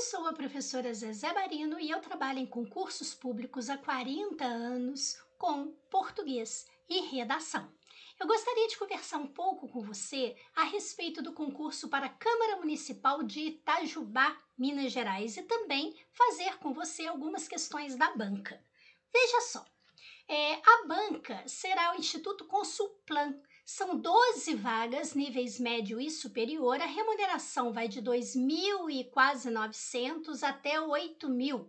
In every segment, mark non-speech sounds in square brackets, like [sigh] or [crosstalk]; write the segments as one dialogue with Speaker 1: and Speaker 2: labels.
Speaker 1: sou a professora Zezé Barino e eu trabalho em concursos públicos há 40 anos com português e redação. Eu gostaria de conversar um pouco com você a respeito do concurso para a Câmara Municipal de Itajubá, Minas Gerais, e também fazer com você algumas questões da banca. Veja só, é, a banca será o Instituto Consulplan, são 12 vagas, níveis médio e superior. A remuneração vai de 2.000 e quase 900 até 8.000.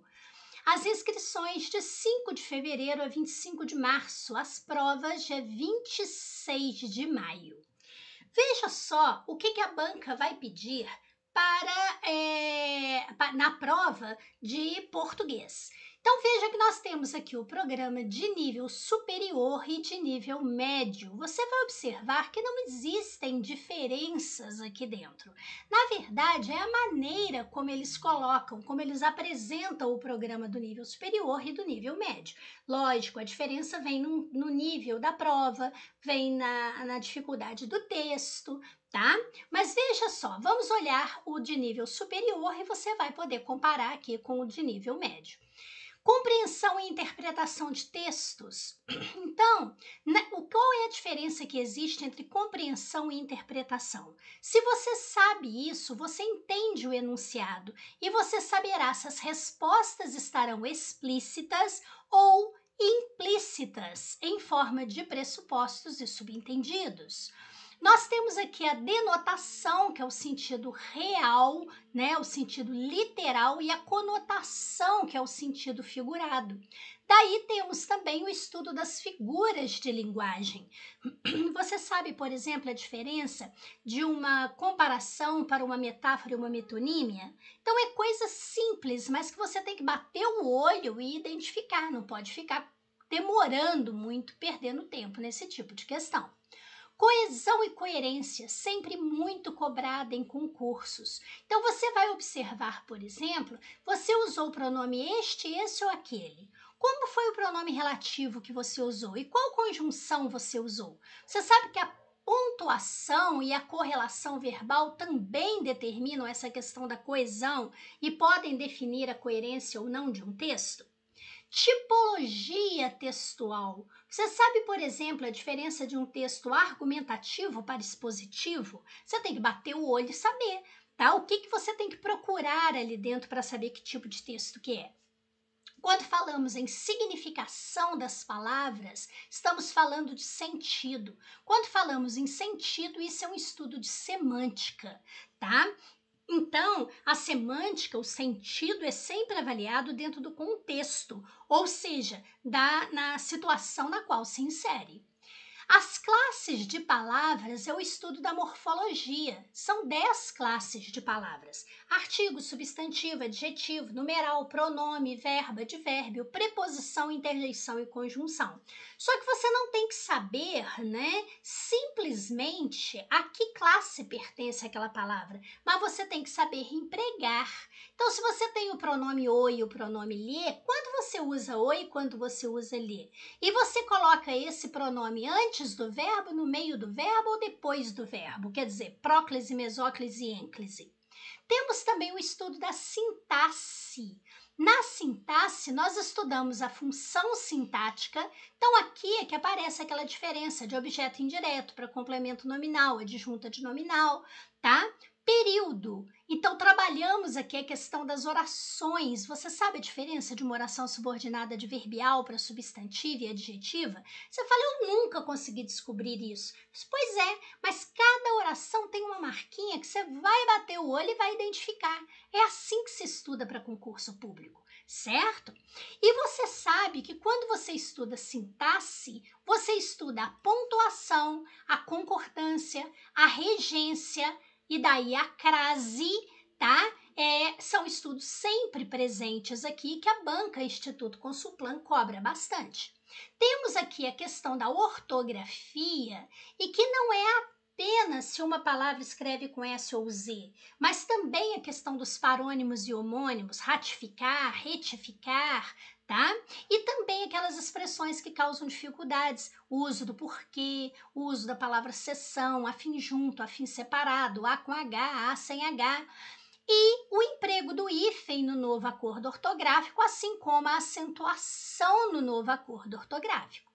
Speaker 1: As inscrições de 5 de fevereiro a 25 de março, as provas de 26 de maio. Veja só o que, que a banca vai pedir para é, na prova de português. Então veja que nós temos aqui o programa de nível superior e de nível médio. Você vai observar que não existem diferenças aqui dentro. Na verdade, é a maneira como eles colocam, como eles apresentam o programa do nível superior e do nível médio. Lógico, a diferença vem no, no nível da prova, vem na, na dificuldade do texto, tá? Mas veja só, vamos olhar o de nível superior e você vai poder comparar aqui com o de nível médio compreensão e interpretação de textos. Então, na, né, qual é a diferença que existe entre compreensão e interpretação? Se você sabe isso, você entende o enunciado e você saberá se as respostas estarão explícitas ou implícitas em forma de pressupostos e subentendidos. Nós temos aqui a denotação, que é o sentido real, né, o sentido literal, e a conotação, que é o sentido figurado. Daí temos também o estudo das figuras de linguagem. [clears throat] Você sabe, por exemplo, a diferença de uma comparação para uma metáfora e uma metonímia? Então é coisa simples, mas que você tem que bater o olho e identificar, não pode ficar demorando muito, perdendo tempo nesse tipo de questão. Coesão e coerência, sempre muito cobrada em concursos. Então, você vai observar, por exemplo, você usou o pronome este, esse ou aquele. Como foi o pronome relativo que você usou e qual conjunção você usou? Você sabe que a pontuação e a correlação verbal também determinam essa questão da coesão e podem definir a coerência ou não de um texto? Tipologia textual. Você sabe, por exemplo, a diferença de um texto argumentativo para expositivo? Você tem que bater o olho e saber, tá? O que, que você tem que procurar ali dentro para saber que tipo de texto que é. Quando falamos em significação das palavras, estamos falando de sentido. Quando falamos em sentido, isso é um estudo de semântica, tá? Então, a semântica, o sentido, é sempre avaliado dentro do contexto, ou seja, da, na situação na qual se insere. As classes de palavras é o estudo da morfologia. São dez classes de palavras: artigo, substantivo, adjetivo, numeral, pronome, verbo, advérbio, preposição, interjeição e conjunção. Só que você não tem que saber, né, simplesmente a que classe pertence aquela palavra, mas você tem que saber empregar então, se você tem o pronome o e o pronome lhe, quando você usa o e quando você usa lhe? E você coloca esse pronome antes do verbo, no meio do verbo ou depois do verbo? Quer dizer, próclise, mesóclise e ênclise. Temos também o estudo da sintaxe. Na sintaxe, nós estudamos a função sintática. Então, aqui é que aparece aquela diferença de objeto indireto para complemento nominal, adjunta de nominal, tá? período. Então, trabalhamos aqui a questão das orações. Você sabe a diferença de uma oração subordinada adverbial para substantiva e adjetiva? Você fala, eu nunca consegui descobrir isso. pois é, mas cada oração tem uma marquinha que você vai bater o olho e vai identificar. É assim que se estuda para concurso público, certo? E você sabe que quando você estuda sintaxe, você estuda a pontuação, a concordância, a regência e daí a crase, tá? É, são estudos sempre presentes aqui que a banca Instituto Consulplan cobra bastante. Temos aqui a questão da ortografia e que não é apenas se uma palavra escreve com S ou Z, mas também a questão dos parônimos e homônimos, ratificar, retificar, tá? expressões que causam dificuldades, o uso do porquê, o uso da palavra sessão, afim junto, afim separado, A com H, A sem H, e o emprego do hífen no novo acordo ortográfico, assim como a acentuação no novo acordo ortográfico.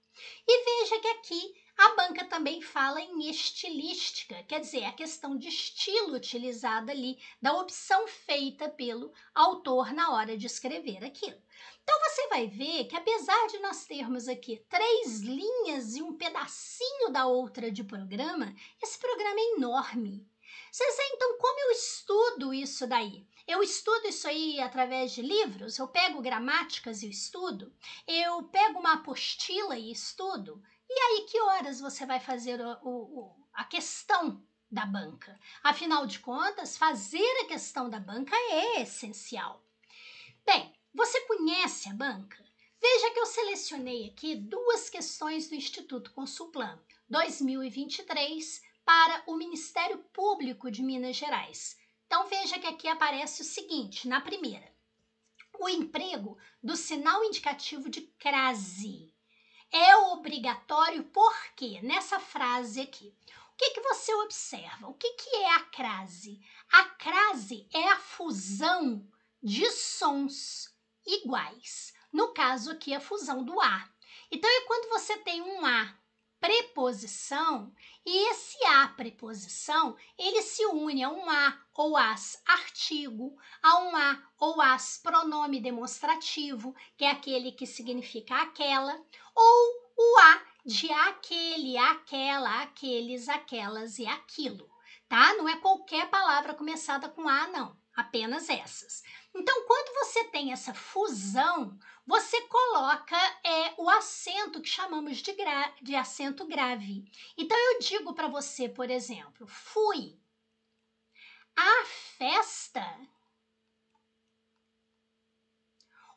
Speaker 1: E veja que aqui a banca também fala em estilística, quer dizer, a questão de estilo utilizada ali, da opção feita pelo autor na hora de escrever aquilo. Então você vai ver que apesar de nós termos aqui três linhas e um pedacinho da outra de programa, esse programa é enorme. Vocês veem então como eu estudo isso daí? Eu estudo isso aí através de livros, eu pego gramáticas e estudo, eu pego uma apostila e estudo, e aí, que horas você vai fazer o, o, a questão da banca? Afinal de contas, fazer a questão da banca é essencial. Bem, você conhece a banca? Veja que eu selecionei aqui duas questões do Instituto Consulplan 2023 para o Ministério Público de Minas Gerais. Então veja que aqui aparece o seguinte, na primeira. O emprego do sinal indicativo de crase é obrigatório porque, nessa frase aqui, o que, que você observa? O que, que é a crase? A crase é a fusão de sons iguais. No caso aqui, a fusão do A. Então, é quando você tem um A preposição e esse a preposição ele se une a um a ou as artigo, a um a ou as pronome demonstrativo, que é aquele que significa aquela, ou o a de aquele, aquela, aqueles, aquelas e aquilo, tá? Não é qualquer palavra começada com a, não, apenas essas. Então, quando você tem essa fusão você coloca é, o acento que chamamos de, gra de acento grave. Então eu digo para você, por exemplo, fui à festa.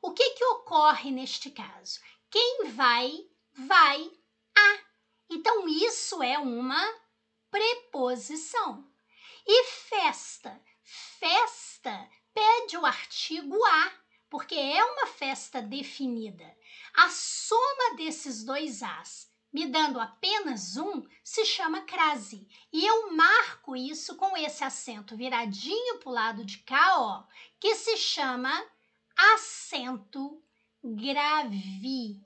Speaker 1: O que, que ocorre neste caso? Quem vai, vai a. Então isso é uma preposição. E festa? Festa pede o artigo a porque é uma festa definida. A soma desses dois as, me dando apenas um, se chama crase. E eu marco isso com esse acento viradinho para o lado de cá, ó, que se chama acento grave.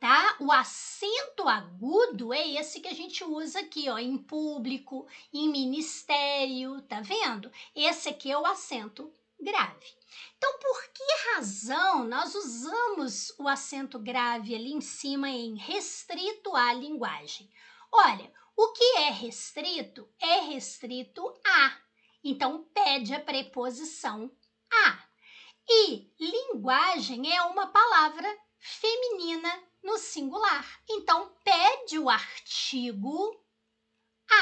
Speaker 1: Tá? O acento agudo é esse que a gente usa aqui, ó, em público, em ministério, tá vendo? Esse aqui é o acento grave. Então, por que razão nós usamos o acento grave ali em cima em restrito à linguagem? Olha, o que é restrito é restrito a. Então, pede a preposição a. E linguagem é uma palavra feminina no singular. Então, pede o artigo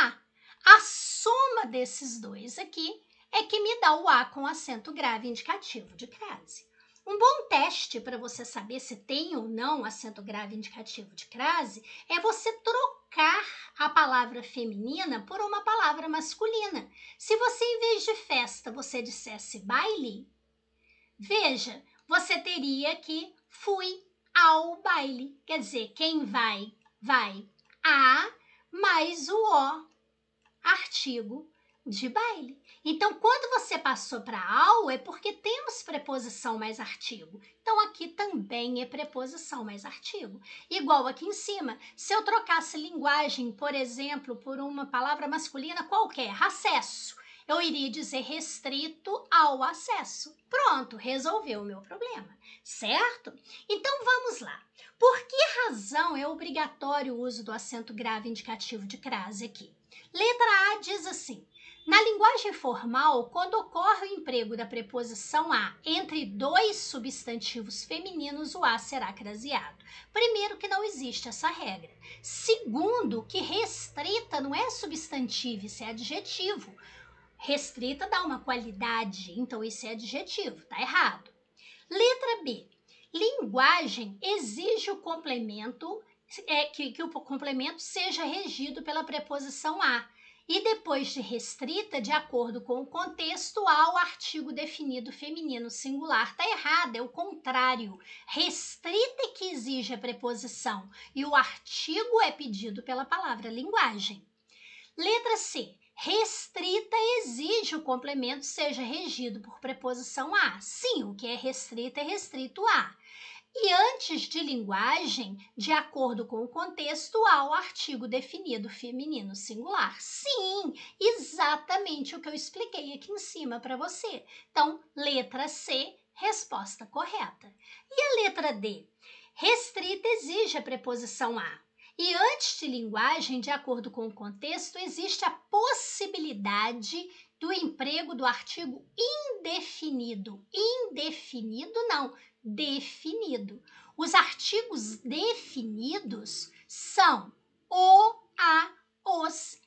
Speaker 1: a. A soma desses dois aqui é que me dá o A com acento grave indicativo de crase. Um bom teste para você saber se tem ou não acento grave indicativo de crase é você trocar a palavra feminina por uma palavra masculina. Se você, em vez de festa, você dissesse baile, veja, você teria que fui ao baile. Quer dizer, quem vai, vai a mais o O, artigo de baile. Então, quando você passou para ao é porque temos preposição mais artigo. Então, aqui também é preposição mais artigo. Igual aqui em cima. Se eu trocasse linguagem, por exemplo, por uma palavra masculina qualquer, acesso, eu iria dizer restrito ao acesso. Pronto, resolveu o meu problema, certo? Então, vamos lá. Por que razão é obrigatório o uso do acento grave indicativo de crase aqui? Letra A diz assim na linguagem formal, quando ocorre o emprego da preposição a entre dois substantivos femininos, o a será craseado. Primeiro, que não existe essa regra. Segundo, que restrita não é substantivo, isso é adjetivo. Restrita dá uma qualidade, então isso é adjetivo, tá errado. Letra B. Linguagem exige o complemento, é, que, que o complemento seja regido pela preposição a e depois de restrita de acordo com o contexto ao artigo definido feminino singular. está errado, é o contrário. Restrita é que exige a preposição e o artigo é pedido pela palavra linguagem. Letra C. Restrita exige o complemento seja regido por preposição a. Sim, o que é restrita é restrito a e antes de linguagem, de acordo com o contexto, há o artigo definido feminino singular. Sim, exatamente o que eu expliquei aqui em cima para você. Então, letra C, resposta correta. E a letra D? Restrita exige a preposição a. E antes de linguagem, de acordo com o contexto, existe a possibilidade do emprego do artigo indefinido. Indefinido não, definido. Os artigos definidos são o, a, os,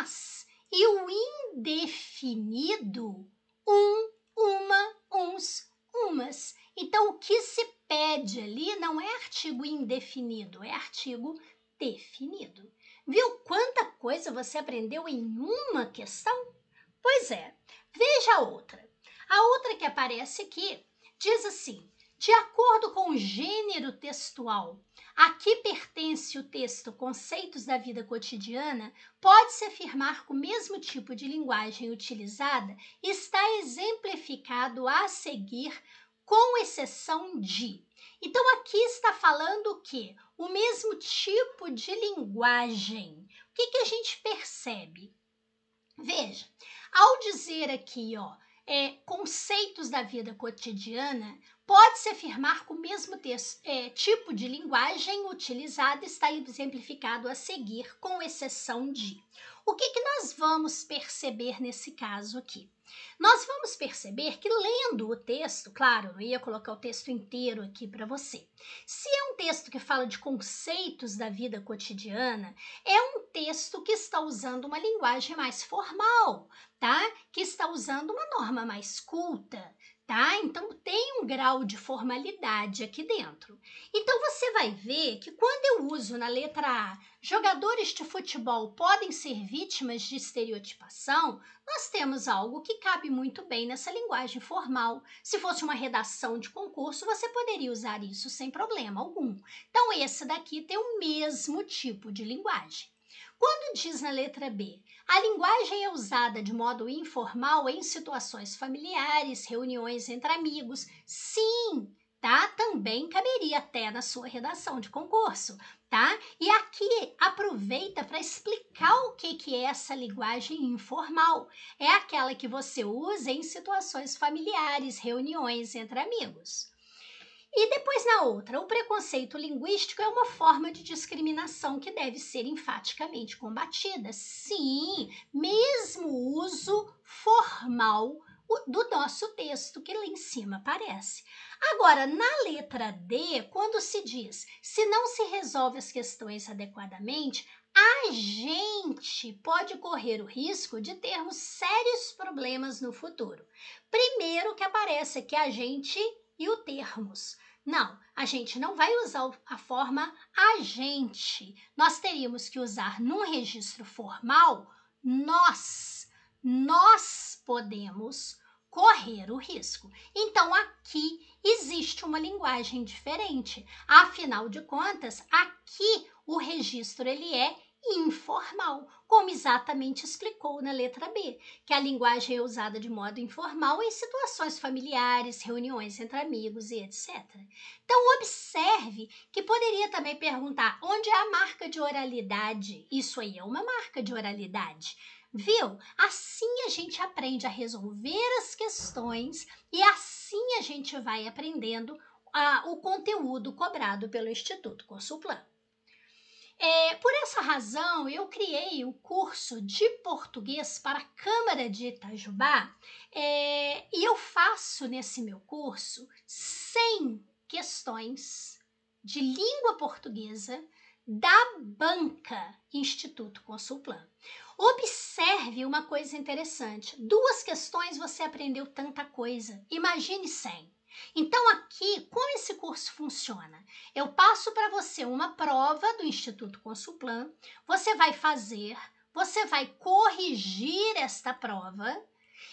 Speaker 1: as. E o indefinido, um, uma, uns, umas. Então, o que se pede ali não é artigo indefinido, é artigo definido. Viu quanta coisa você aprendeu em uma questão? Pois é, veja a outra. A outra que aparece aqui diz assim: de acordo com o gênero textual a que pertence o texto Conceitos da Vida Cotidiana, pode-se afirmar que o mesmo tipo de linguagem utilizada está exemplificado a seguir com exceção de. Então aqui está falando que o mesmo tipo de linguagem. O que, que a gente percebe? Veja, ao dizer aqui, ó, é, conceitos da vida cotidiana, pode-se afirmar que o mesmo é, tipo de linguagem utilizada está exemplificado a seguir, com exceção de. O que, que nós vamos perceber nesse caso aqui? Nós vamos perceber que lendo o texto, claro, eu ia colocar o texto inteiro aqui para você. Se é um texto que fala de conceitos da vida cotidiana, é um texto que está usando uma linguagem mais formal, tá? Que está usando uma norma mais culta tá? Então tem um grau de formalidade aqui dentro. Então você vai ver que quando eu uso na letra A, jogadores de futebol podem ser vítimas de estereotipação, nós temos algo que cabe muito bem nessa linguagem formal. Se fosse uma redação de concurso, você poderia usar isso sem problema algum. Então esse daqui tem o mesmo tipo de linguagem. Quando diz na letra B a linguagem é usada de modo informal em situações familiares, reuniões entre amigos. Sim, tá? Também caberia até na sua redação de concurso, tá? E aqui aproveita para explicar o que que é essa linguagem informal. É aquela que você usa em situações familiares, reuniões entre amigos. E depois, na outra, o preconceito linguístico é uma forma de discriminação que deve ser enfaticamente combatida. Sim, mesmo o uso formal do nosso texto que lá em cima aparece. Agora, na letra D, quando se diz se não se resolve as questões adequadamente, a gente pode correr o risco de termos sérios problemas no futuro. Primeiro que aparece aqui a gente e o termos. Não, a gente não vai usar a forma a gente. Nós teríamos que usar num registro formal nós. Nós podemos correr o risco. Então aqui existe uma linguagem diferente. Afinal de contas, aqui o registro ele é informal, como exatamente explicou na letra B, que a linguagem é usada de modo informal em situações familiares, reuniões entre amigos e etc. Então, observe que poderia também perguntar onde é a marca de oralidade. Isso aí é uma marca de oralidade. Viu? Assim a gente aprende a resolver as questões e assim a gente vai aprendendo o conteúdo cobrado pelo Instituto Consulplan. É, por essa razão, eu criei o curso de português para a Câmara de Itajubá é, e eu faço nesse meu curso 100 questões de língua portuguesa da banca Instituto Consulplan. Observe uma coisa interessante: duas questões você aprendeu tanta coisa, imagine 100. Então, aqui, como esse curso funciona? Eu passo para você uma prova do Instituto Consulplan, você vai fazer, você vai corrigir esta prova,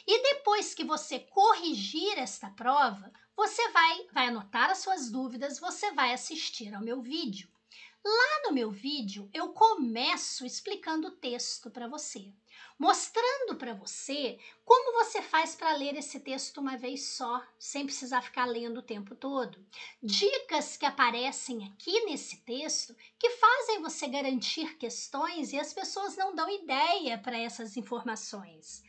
Speaker 1: e depois que você corrigir esta prova, você vai, vai anotar as suas dúvidas, você vai assistir ao meu vídeo. Lá no meu vídeo, eu começo explicando o texto para você mostrando para você como você faz para ler esse texto uma vez só, sem precisar ficar lendo o tempo todo. Dicas que aparecem aqui nesse texto que fazem você garantir questões e as pessoas não dão ideia para essas informações.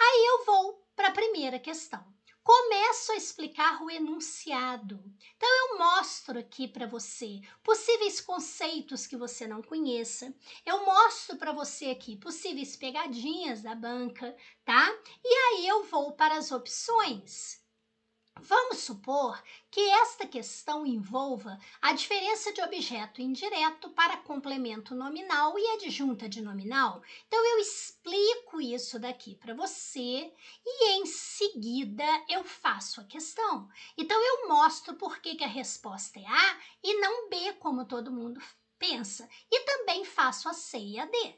Speaker 1: Aí eu vou para a primeira questão começo a explicar o enunciado. Então, eu mostro aqui para você possíveis conceitos que você não conheça, eu mostro para você aqui possíveis pegadinhas da banca, tá? E aí eu vou para as opções. Vamos supor que esta questão envolva a diferença de objeto indireto para complemento nominal e adjunta de nominal. Então, eu explico isso daqui para você e, em seguida, eu faço a questão. Então, eu mostro por que, que a resposta é A e não B, como todo mundo pensa. E também faço a C e a D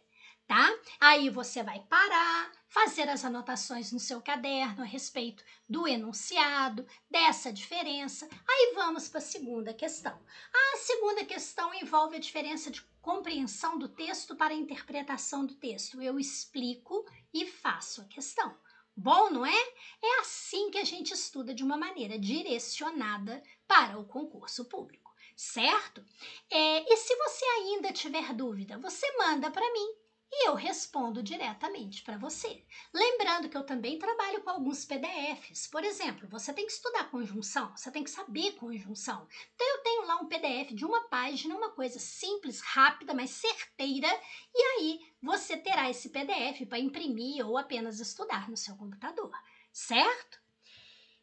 Speaker 1: tá? Aí você vai parar, fazer as anotações no seu caderno a respeito do enunciado, dessa diferença. Aí vamos para a segunda questão. A segunda questão envolve a diferença de compreensão do texto para a interpretação do texto. Eu explico e faço a questão. Bom, não é? É assim que a gente estuda de uma maneira direcionada para o concurso público certo? É, e se você ainda tiver dúvida, você manda para mim e eu respondo diretamente para você. Lembrando que eu também trabalho com alguns PDFs. Por exemplo, você tem que estudar conjunção, você tem que saber conjunção. Então eu tenho lá um PDF de uma página, uma coisa simples, rápida, mas certeira, e aí você terá esse PDF para imprimir ou apenas estudar no seu computador, certo?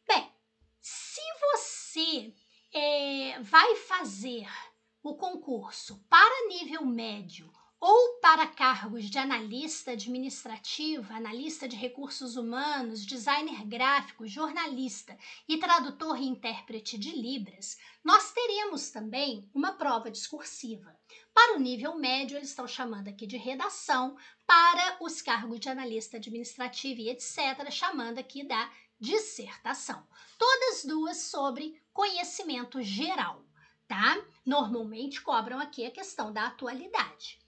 Speaker 1: Bem, se você é, vai fazer o concurso para nível médio ou para cargos de analista administrativo, analista de recursos humanos, designer gráfico, jornalista e tradutor e intérprete de Libras, nós teremos também uma prova discursiva. Para o nível médio, eles estão chamando aqui de redação, para os cargos de analista administrativo e etc., chamando aqui da dissertação. Todas duas sobre conhecimento geral, tá? Normalmente cobram aqui a questão da atualidade.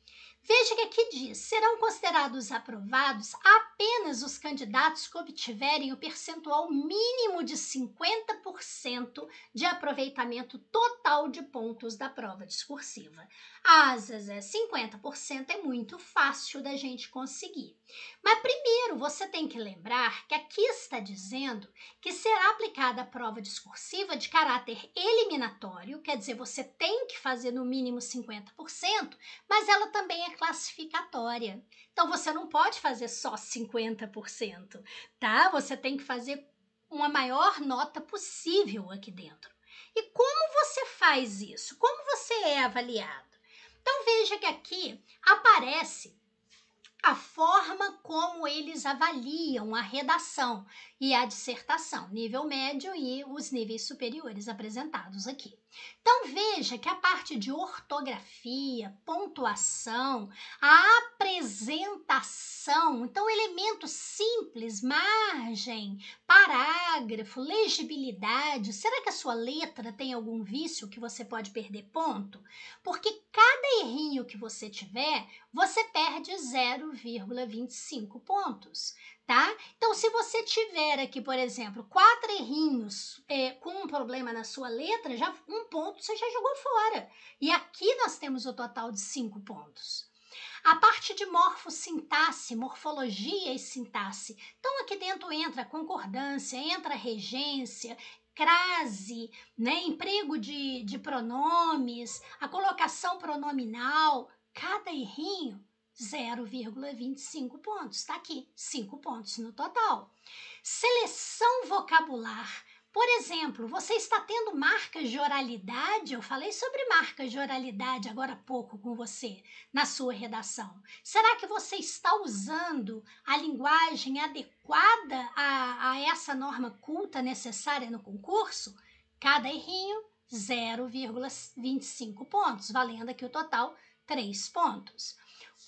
Speaker 1: Veja que aqui diz: serão considerados aprovados apenas os candidatos que obtiverem o percentual mínimo de 50% de aproveitamento total de pontos da prova discursiva. Asas é 50% é muito fácil da gente conseguir. Mas primeiro você tem que lembrar que aqui está dizendo que será aplicada a prova discursiva de caráter eliminatório, quer dizer, você tem que fazer no mínimo 50%, mas ela também é classificatória. Então você não pode fazer só 50%, tá? Você tem que fazer uma maior nota possível aqui dentro. E como você faz isso? Como você é avaliado? Então veja que aqui aparece a forma como eles avaliam a redação e a dissertação, nível médio e os níveis superiores apresentados aqui. Então veja que a parte de ortografia, pontuação, a apresentação, então elementos simples, margem, parágrafo, legibilidade. Será que a sua letra tem algum vício que você pode perder ponto? Porque cada errinho que você tiver, você perde 0,25 pontos tá? Então, se você tiver aqui, por exemplo, quatro errinhos é, com um problema na sua letra, já um ponto você já jogou fora. E aqui nós temos o total de cinco pontos. A parte de morfossintaxe, morfologia e sintaxe. Então, aqui dentro entra concordância, entra regência, crase, né? emprego de, de pronomes, a colocação pronominal. Cada errinho 0,25 pontos. Está aqui, 5 pontos no total. Seleção vocabular. Por exemplo, você está tendo marcas de oralidade, eu falei sobre marcas de oralidade agora há pouco com você, na sua redação. Será que você está usando a linguagem adequada a, a essa norma culta necessária no concurso? Cada errinho, 0,25 pontos, valendo aqui o total 3 pontos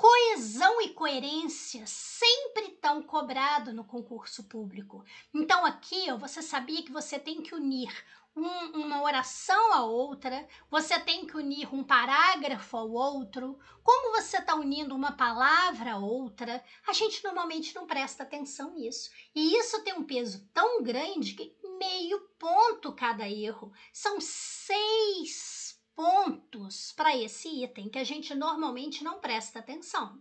Speaker 1: coesão e coerência sempre tão cobrado no concurso público. Então aqui você sabia que você tem que unir um, uma oração a outra, você tem que unir um parágrafo ao outro. Como você está unindo uma palavra a outra, a gente normalmente não presta atenção nisso. E isso tem um peso tão grande que meio ponto cada erro. São seis pontos para esse item que a gente normalmente não presta atenção.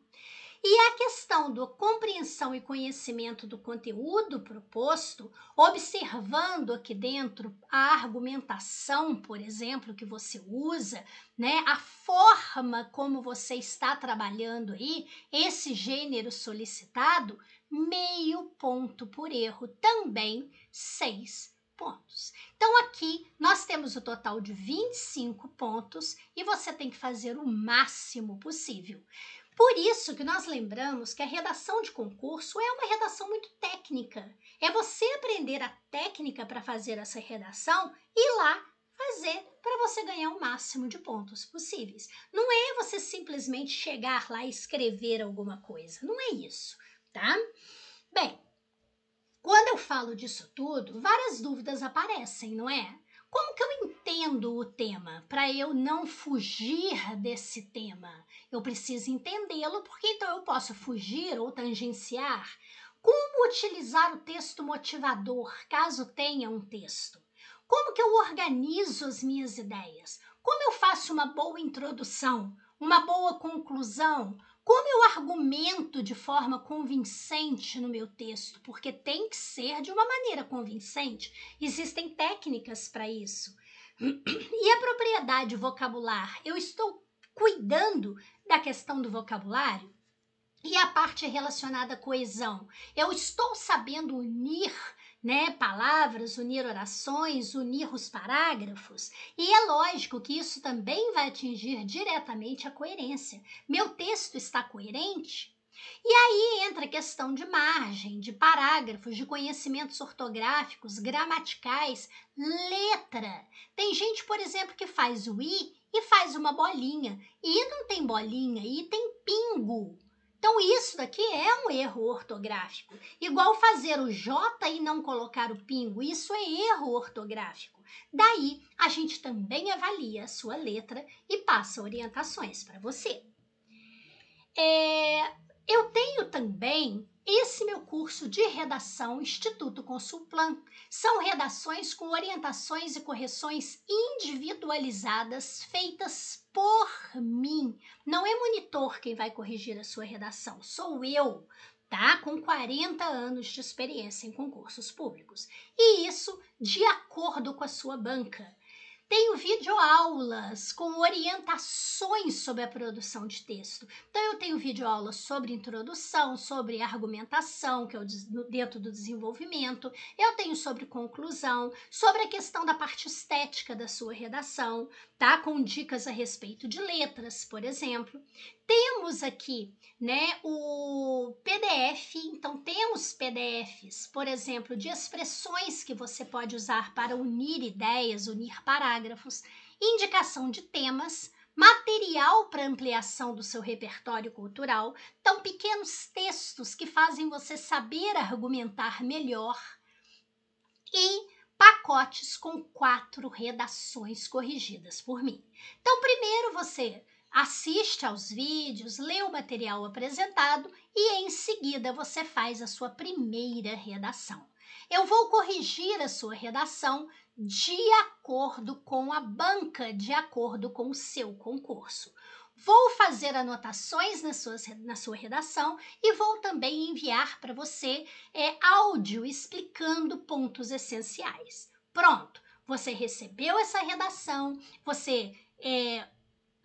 Speaker 1: E a questão da compreensão e conhecimento do conteúdo proposto, observando aqui dentro a argumentação, por exemplo, que você usa, né? A forma como você está trabalhando aí esse gênero solicitado, meio ponto por erro, também seis pontos. Então, aqui nós temos o total de 25 pontos e você tem que fazer o máximo possível. Por isso que nós lembramos que a redação de concurso é uma redação muito técnica. É você aprender a técnica para fazer essa redação e lá fazer para você ganhar o máximo de pontos possíveis. Não é você simplesmente chegar lá e escrever alguma coisa. Não é isso, tá? Bem, quando eu falo disso tudo, várias dúvidas aparecem, não é? Como que eu entendo o tema? Para eu não fugir desse tema, eu preciso entendê-lo, porque então eu posso fugir ou tangenciar. Como utilizar o texto motivador, caso tenha um texto? Como que eu organizo as minhas ideias? Como eu faço uma boa introdução? Uma boa conclusão? Como eu argumento de forma convincente no meu texto? Porque tem que ser de uma maneira convincente. Existem técnicas para isso. E a propriedade vocabular? Eu estou cuidando da questão do vocabulário? E a parte relacionada à coesão? Eu estou sabendo unir né, palavras, unir orações, unir os parágrafos. E é lógico que isso também vai atingir diretamente a coerência. Meu texto está coerente? E aí entra a questão de margem, de parágrafos, de conhecimentos ortográficos, gramaticais, letra. Tem gente, por exemplo, que faz o i e faz uma bolinha. I não tem bolinha, I tem pingo. Então, isso daqui é um erro ortográfico. Igual fazer o J e não colocar o pingo, isso é erro ortográfico. Daí, a gente também avalia a sua letra e passa orientações para você. É, eu tenho também esse meu curso de redação Instituto Consulplan são redações com orientações e correções individualizadas feitas por mim. Não é monitor quem vai corrigir a sua redação, sou eu, tá? Com 40 anos de experiência em concursos públicos. E isso de acordo com a sua banca. Tenho videoaulas com orientações sobre a produção de texto. Então, eu tenho videoaulas sobre introdução, sobre argumentação, que é dentro do desenvolvimento, eu tenho sobre conclusão, sobre a questão da parte estética da sua redação, tá? Com dicas a respeito de letras, por exemplo. Temos aqui, né, o PDF, então temos PDFs, por exemplo, de expressões que você pode usar para unir ideias, unir parágrafos, indicação de temas, material para ampliação do seu repertório cultural, então pequenos textos que fazem você saber argumentar melhor e pacotes com quatro redações corrigidas por mim. Então, primeiro você assiste aos vídeos, lê o material apresentado e em seguida você faz a sua primeira redação. Eu vou corrigir a sua redação de acordo com a banca, de acordo com o seu concurso. Vou fazer anotações na sua, na sua redação e vou também enviar para você é, áudio explicando pontos essenciais. Pronto, você recebeu essa redação, você é,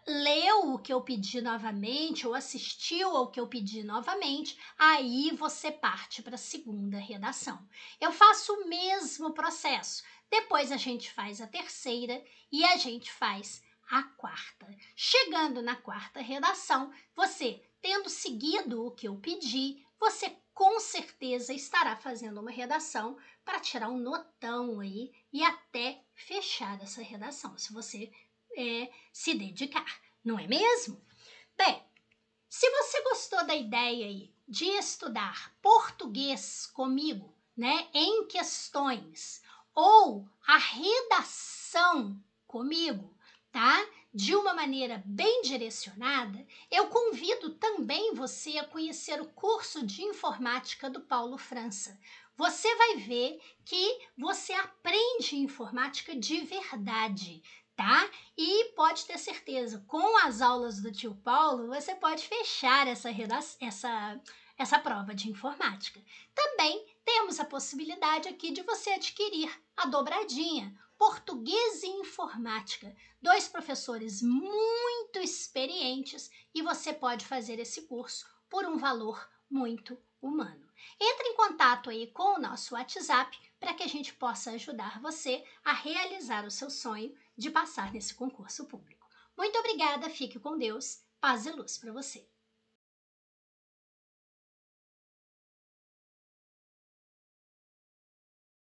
Speaker 1: leu o que eu pedi novamente ou assistiu ao que eu pedi novamente, aí você parte para a segunda redação. Eu faço o mesmo processo. Depois a gente faz a terceira e a gente faz a quarta. Chegando na quarta redação, você tendo seguido o que eu pedi, você com certeza estará fazendo uma redação para tirar um notão aí e até fechar essa redação, se você é, se dedicar, não é mesmo? Bem, se você gostou da ideia aí de estudar português comigo, né, em questões ou a redação comigo, tá? De uma maneira bem direcionada, eu convido também você a conhecer o curso de informática do Paulo França. Você vai ver que você aprende informática de verdade, tá? E pode ter certeza, com as aulas do tio Paulo, você pode fechar essa essa essa prova de informática. Também temos a possibilidade aqui de você adquirir a dobradinha, português e informática. Dois professores muito experientes e você pode fazer esse curso por um valor muito humano. Entre em contato aí com o nosso WhatsApp para que a gente possa ajudar você a realizar o seu sonho de passar nesse concurso público. Muito obrigada, fique com Deus, paz e luz para você.